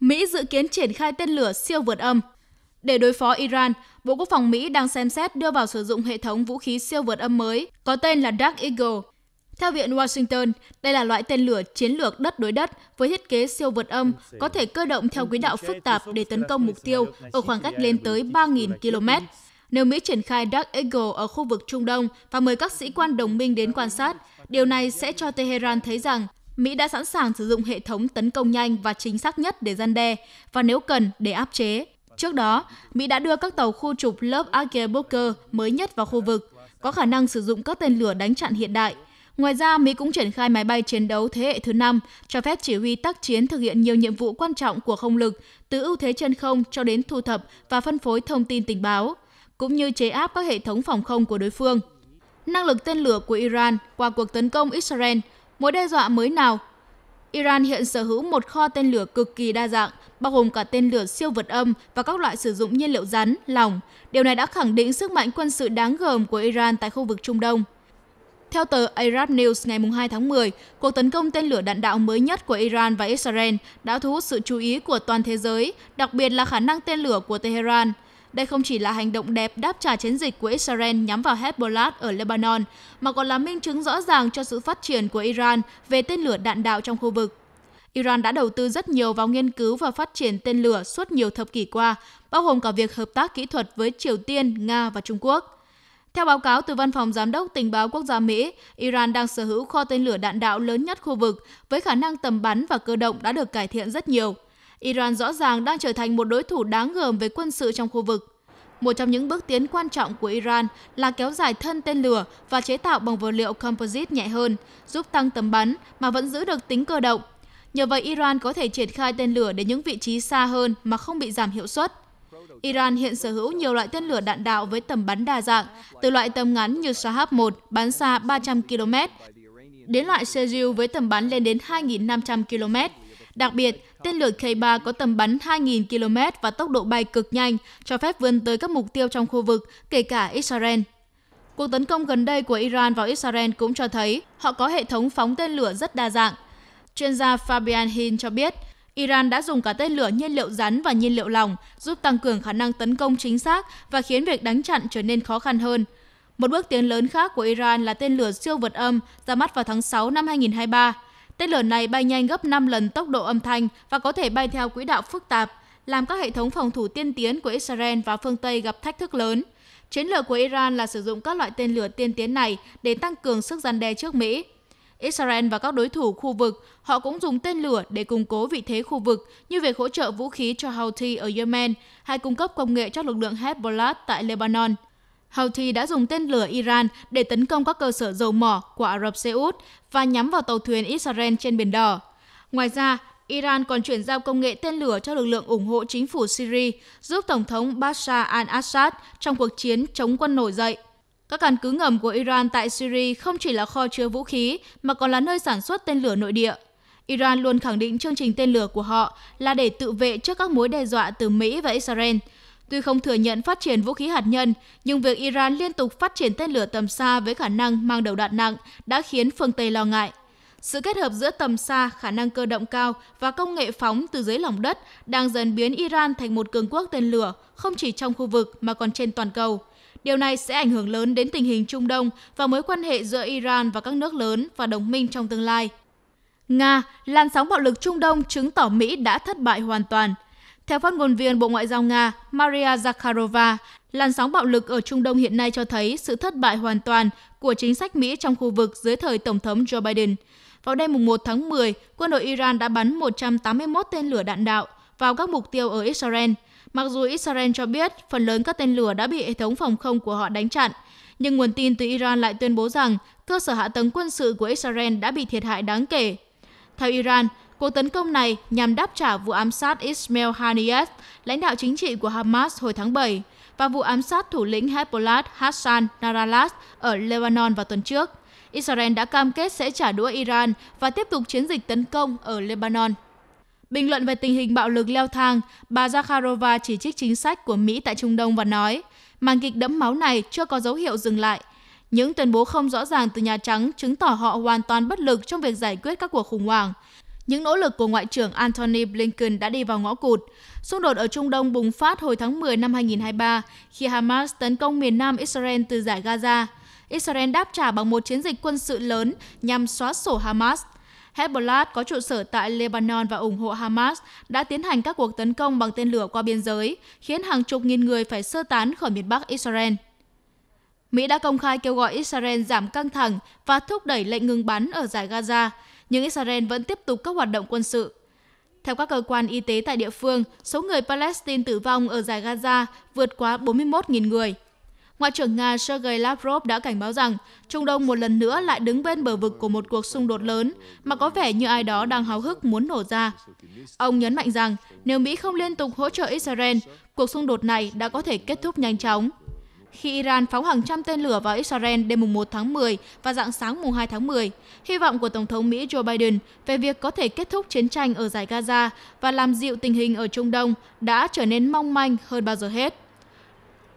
Mỹ dự kiến triển khai tên lửa siêu vượt âm. Để đối phó Iran, Bộ Quốc phòng Mỹ đang xem xét đưa vào sử dụng hệ thống vũ khí siêu vượt âm mới có tên là Dark Eagle. Theo Viện Washington, đây là loại tên lửa chiến lược đất đối đất với thiết kế siêu vượt âm, có thể cơ động theo quỹ đạo phức tạp để tấn công mục tiêu ở khoảng cách lên tới 3.000 km. Nếu Mỹ triển khai Dark Eagle ở khu vực Trung Đông và mời các sĩ quan đồng minh đến quan sát, điều này sẽ cho Tehran thấy rằng Mỹ đã sẵn sàng sử dụng hệ thống tấn công nhanh và chính xác nhất để gian đe và nếu cần để áp chế. Trước đó, Mỹ đã đưa các tàu khu trục lớp Aegir-Booker mới nhất vào khu vực, có khả năng sử dụng các tên lửa đánh chặn hiện đại. Ngoài ra, Mỹ cũng triển khai máy bay chiến đấu thế hệ thứ 5, cho phép chỉ huy tác chiến thực hiện nhiều nhiệm vụ quan trọng của không lực, từ ưu thế trên không cho đến thu thập và phân phối thông tin tình báo, cũng như chế áp các hệ thống phòng không của đối phương. Năng lực tên lửa của Iran qua cuộc tấn công Israel – mối đe dọa mới nào. Iran hiện sở hữu một kho tên lửa cực kỳ đa dạng, bao gồm cả tên lửa siêu vượt âm và các loại sử dụng nhiên liệu rắn, lỏng. Điều này đã khẳng định sức mạnh quân sự đáng gờm của Iran tại khu vực Trung Đông. Theo tờ Arab News ngày 2 tháng 10, cuộc tấn công tên lửa đạn đạo mới nhất của Iran và Israel đã thu hút sự chú ý của toàn thế giới, đặc biệt là khả năng tên lửa của Tehran – đây không chỉ là hành động đẹp đáp trả chiến dịch của Israel nhắm vào Hezbollah ở Lebanon, mà còn là minh chứng rõ ràng cho sự phát triển của Iran về tên lửa đạn đạo trong khu vực. Iran đã đầu tư rất nhiều vào nghiên cứu và phát triển tên lửa suốt nhiều thập kỷ qua, bao gồm cả việc hợp tác kỹ thuật với Triều Tiên, Nga và Trung Quốc. Theo báo cáo từ Văn phòng Giám đốc Tình báo Quốc gia Mỹ, Iran đang sở hữu kho tên lửa đạn đạo lớn nhất khu vực với khả năng tầm bắn và cơ động đã được cải thiện rất nhiều – Iran rõ ràng đang trở thành một đối thủ đáng gờm về quân sự trong khu vực. Một trong những bước tiến quan trọng của Iran là kéo dài thân tên lửa và chế tạo bằng vật liệu composite nhẹ hơn, giúp tăng tầm bắn mà vẫn giữ được tính cơ động. Nhờ vậy Iran có thể triển khai tên lửa đến những vị trí xa hơn mà không bị giảm hiệu suất. Iran hiện sở hữu nhiều loại tên lửa đạn đạo với tầm bắn đa dạng, từ loại tầm ngắn như Shahab-1 bắn xa 300 km, đến loại Sejil với tầm bắn lên đến 2.500 km. Đặc biệt, tên lửa K-3 có tầm bắn 2.000 km và tốc độ bay cực nhanh, cho phép vươn tới các mục tiêu trong khu vực, kể cả Israel. Cuộc tấn công gần đây của Iran vào Israel cũng cho thấy họ có hệ thống phóng tên lửa rất đa dạng. Chuyên gia Fabian Hin cho biết, Iran đã dùng cả tên lửa nhiên liệu rắn và nhiên liệu lỏng giúp tăng cường khả năng tấn công chính xác và khiến việc đánh chặn trở nên khó khăn hơn. Một bước tiến lớn khác của Iran là tên lửa siêu vượt âm ra mắt vào tháng 6 năm 2023. Tên lửa này bay nhanh gấp 5 lần tốc độ âm thanh và có thể bay theo quỹ đạo phức tạp, làm các hệ thống phòng thủ tiên tiến của Israel và phương Tây gặp thách thức lớn. Chiến lược của Iran là sử dụng các loại tên lửa tiên tiến này để tăng cường sức gian đe trước Mỹ. Israel và các đối thủ khu vực, họ cũng dùng tên lửa để củng cố vị thế khu vực như việc hỗ trợ vũ khí cho Houthi ở Yemen hay cung cấp công nghệ cho lực lượng Hezbollah tại Lebanon – Houthi đã dùng tên lửa Iran để tấn công các cơ sở dầu mỏ của Ả Rập Xê Út và nhắm vào tàu thuyền Israel trên Biển Đỏ. Ngoài ra, Iran còn chuyển giao công nghệ tên lửa cho lực lượng ủng hộ chính phủ Syria, giúp Tổng thống Bashar al-Assad trong cuộc chiến chống quân nổi dậy. Các căn cứ ngầm của Iran tại Syria không chỉ là kho chứa vũ khí mà còn là nơi sản xuất tên lửa nội địa. Iran luôn khẳng định chương trình tên lửa của họ là để tự vệ trước các mối đe dọa từ Mỹ và Israel – Tuy không thừa nhận phát triển vũ khí hạt nhân, nhưng việc Iran liên tục phát triển tên lửa tầm xa với khả năng mang đầu đạn nặng đã khiến phương Tây lo ngại. Sự kết hợp giữa tầm xa, khả năng cơ động cao và công nghệ phóng từ dưới lòng đất đang dần biến Iran thành một cường quốc tên lửa, không chỉ trong khu vực mà còn trên toàn cầu. Điều này sẽ ảnh hưởng lớn đến tình hình Trung Đông và mối quan hệ giữa Iran và các nước lớn và đồng minh trong tương lai. Nga, làn sóng bạo lực Trung Đông chứng tỏ Mỹ đã thất bại hoàn toàn – theo phát ngôn viên Bộ Ngoại giao Nga Maria Zakharova, làn sóng bạo lực ở Trung Đông hiện nay cho thấy sự thất bại hoàn toàn của chính sách Mỹ trong khu vực dưới thời Tổng thống Joe Biden. Vào đêm 1 tháng 10, quân đội Iran đã bắn 181 tên lửa đạn đạo vào các mục tiêu ở Israel. Mặc dù Israel cho biết phần lớn các tên lửa đã bị hệ thống phòng không của họ đánh chặn, nhưng nguồn tin từ Iran lại tuyên bố rằng cơ sở hạ tầng quân sự của Israel đã bị thiệt hại đáng kể. Theo Iran, Cuộc tấn công này nhằm đáp trả vụ ám sát Ismail Haniyeh, lãnh đạo chính trị của Hamas hồi tháng 7, và vụ ám sát thủ lĩnh Hezbollah Hassan Nasrallah ở Lebanon vào tuần trước. Israel đã cam kết sẽ trả đũa Iran và tiếp tục chiến dịch tấn công ở Lebanon. Bình luận về tình hình bạo lực leo thang, bà Zakharova chỉ trích chính sách của Mỹ tại Trung Đông và nói, màn kịch đẫm máu này chưa có dấu hiệu dừng lại. Những tuyên bố không rõ ràng từ Nhà Trắng chứng tỏ họ hoàn toàn bất lực trong việc giải quyết các cuộc khủng hoảng, những nỗ lực của Ngoại trưởng Antony Blinken đã đi vào ngõ cụt. Xung đột ở Trung Đông bùng phát hồi tháng 10 năm 2023 khi Hamas tấn công miền nam Israel từ giải Gaza. Israel đáp trả bằng một chiến dịch quân sự lớn nhằm xóa sổ Hamas. Hezbollah có trụ sở tại Lebanon và ủng hộ Hamas đã tiến hành các cuộc tấn công bằng tên lửa qua biên giới, khiến hàng chục nghìn người phải sơ tán khỏi miền Bắc Israel. Mỹ đã công khai kêu gọi Israel giảm căng thẳng và thúc đẩy lệnh ngừng bắn ở giải Gaza, nhưng Israel vẫn tiếp tục các hoạt động quân sự. Theo các cơ quan y tế tại địa phương, số người Palestine tử vong ở giải Gaza vượt quá 41.000 người. Ngoại trưởng Nga Sergei Lavrov đã cảnh báo rằng Trung Đông một lần nữa lại đứng bên bờ vực của một cuộc xung đột lớn mà có vẻ như ai đó đang háo hức muốn nổ ra. Ông nhấn mạnh rằng nếu Mỹ không liên tục hỗ trợ Israel, cuộc xung đột này đã có thể kết thúc nhanh chóng khi Iran phóng hàng trăm tên lửa vào Israel đêm 1 tháng 10 và dạng sáng mùng 2 tháng 10. Hy vọng của Tổng thống Mỹ Joe Biden về việc có thể kết thúc chiến tranh ở giải Gaza và làm dịu tình hình ở Trung Đông đã trở nên mong manh hơn bao giờ hết.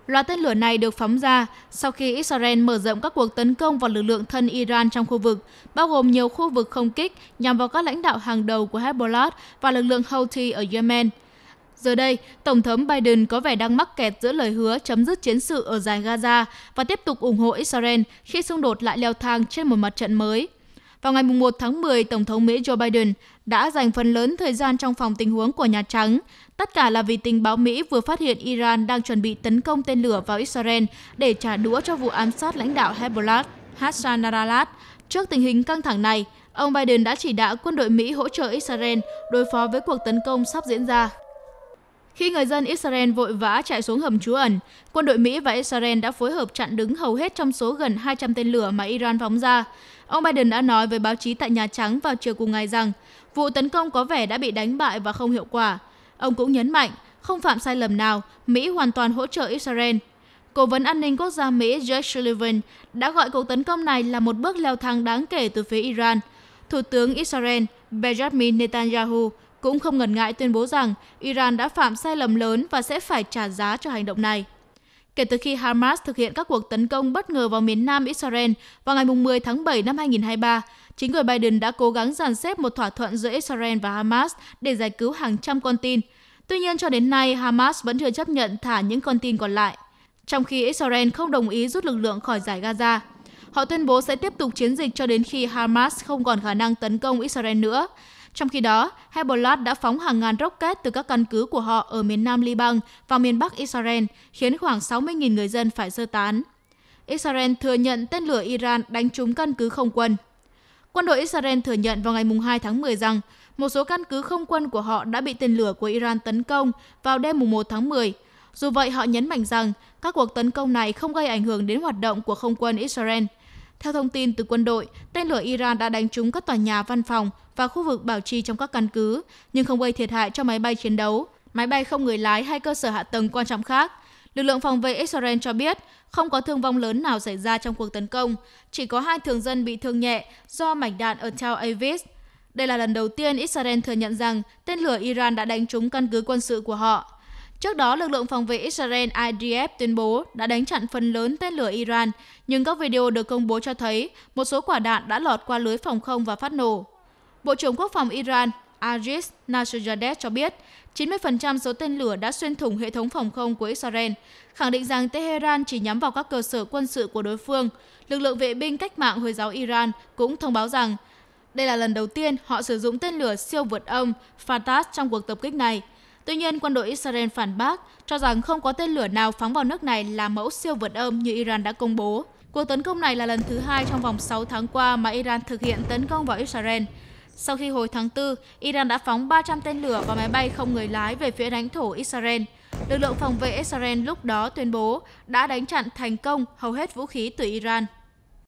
Loạt tên lửa này được phóng ra sau khi Israel mở rộng các cuộc tấn công vào lực lượng thân Iran trong khu vực, bao gồm nhiều khu vực không kích nhằm vào các lãnh đạo hàng đầu của Hezbollah và lực lượng Houthi ở Yemen – Giờ đây, Tổng thống Biden có vẻ đang mắc kẹt giữa lời hứa chấm dứt chiến sự ở giải Gaza và tiếp tục ủng hộ Israel khi xung đột lại leo thang trên một mặt trận mới. Vào ngày 1 tháng 10, Tổng thống Mỹ Joe Biden đã dành phần lớn thời gian trong phòng tình huống của Nhà Trắng. Tất cả là vì tình báo Mỹ vừa phát hiện Iran đang chuẩn bị tấn công tên lửa vào Israel để trả đũa cho vụ ám sát lãnh đạo Hezbollah Hassan Nasrallah. Trước tình hình căng thẳng này, ông Biden đã chỉ đạo quân đội Mỹ hỗ trợ Israel đối phó với cuộc tấn công sắp diễn ra. Khi người dân Israel vội vã chạy xuống hầm trú ẩn, quân đội Mỹ và Israel đã phối hợp chặn đứng hầu hết trong số gần 200 tên lửa mà Iran phóng ra. Ông Biden đã nói với báo chí tại Nhà Trắng vào chiều cùng ngày rằng vụ tấn công có vẻ đã bị đánh bại và không hiệu quả. Ông cũng nhấn mạnh không phạm sai lầm nào, Mỹ hoàn toàn hỗ trợ Israel. Cố vấn an ninh quốc gia Mỹ Jake Sullivan đã gọi cuộc tấn công này là một bước leo thang đáng kể từ phía Iran. Thủ tướng Israel Benjamin Netanyahu cũng không ngần ngại tuyên bố rằng Iran đã phạm sai lầm lớn và sẽ phải trả giá cho hành động này. Kể từ khi Hamas thực hiện các cuộc tấn công bất ngờ vào miền nam Israel vào ngày 10 tháng 7 năm 2023, chính quyền Biden đã cố gắng dàn xếp một thỏa thuận giữa Israel và Hamas để giải cứu hàng trăm con tin. Tuy nhiên cho đến nay, Hamas vẫn chưa chấp nhận thả những con tin còn lại, trong khi Israel không đồng ý rút lực lượng khỏi giải Gaza. Họ tuyên bố sẽ tiếp tục chiến dịch cho đến khi Hamas không còn khả năng tấn công Israel nữa. Trong khi đó, Hezbollah đã phóng hàng ngàn rocket từ các căn cứ của họ ở miền nam Liban và miền bắc Israel, khiến khoảng 60.000 người dân phải sơ tán. Israel thừa nhận tên lửa Iran đánh trúng căn cứ không quân. Quân đội Israel thừa nhận vào ngày 2 tháng 10 rằng một số căn cứ không quân của họ đã bị tên lửa của Iran tấn công vào đêm 1 tháng 10. Dù vậy, họ nhấn mạnh rằng các cuộc tấn công này không gây ảnh hưởng đến hoạt động của không quân Israel – theo thông tin từ quân đội, tên lửa Iran đã đánh trúng các tòa nhà văn phòng và khu vực bảo trì trong các căn cứ, nhưng không gây thiệt hại cho máy bay chiến đấu, máy bay không người lái hay cơ sở hạ tầng quan trọng khác. Lực lượng phòng vệ Israel cho biết không có thương vong lớn nào xảy ra trong cuộc tấn công, chỉ có hai thường dân bị thương nhẹ do mảnh đạn ở Tel Aviv. Đây là lần đầu tiên Israel thừa nhận rằng tên lửa Iran đã đánh trúng căn cứ quân sự của họ. Trước đó, lực lượng phòng vệ Israel IDF tuyên bố đã đánh chặn phần lớn tên lửa Iran, nhưng các video được công bố cho thấy một số quả đạn đã lọt qua lưới phòng không và phát nổ. Bộ trưởng Quốc phòng Iran Aris Nasrallah cho biết 90% số tên lửa đã xuyên thủng hệ thống phòng không của Israel, khẳng định rằng Tehran chỉ nhắm vào các cơ sở quân sự của đối phương. Lực lượng vệ binh cách mạng Hồi giáo Iran cũng thông báo rằng đây là lần đầu tiên họ sử dụng tên lửa siêu vượt âm Fatah trong cuộc tập kích này – Tuy nhiên, quân đội Israel phản bác, cho rằng không có tên lửa nào phóng vào nước này là mẫu siêu vượt âm như Iran đã công bố. Cuộc tấn công này là lần thứ hai trong vòng 6 tháng qua mà Iran thực hiện tấn công vào Israel. Sau khi hồi tháng 4, Iran đã phóng 300 tên lửa và máy bay không người lái về phía lãnh thổ Israel. Lực lượng phòng vệ Israel lúc đó tuyên bố đã đánh chặn thành công hầu hết vũ khí từ Iran.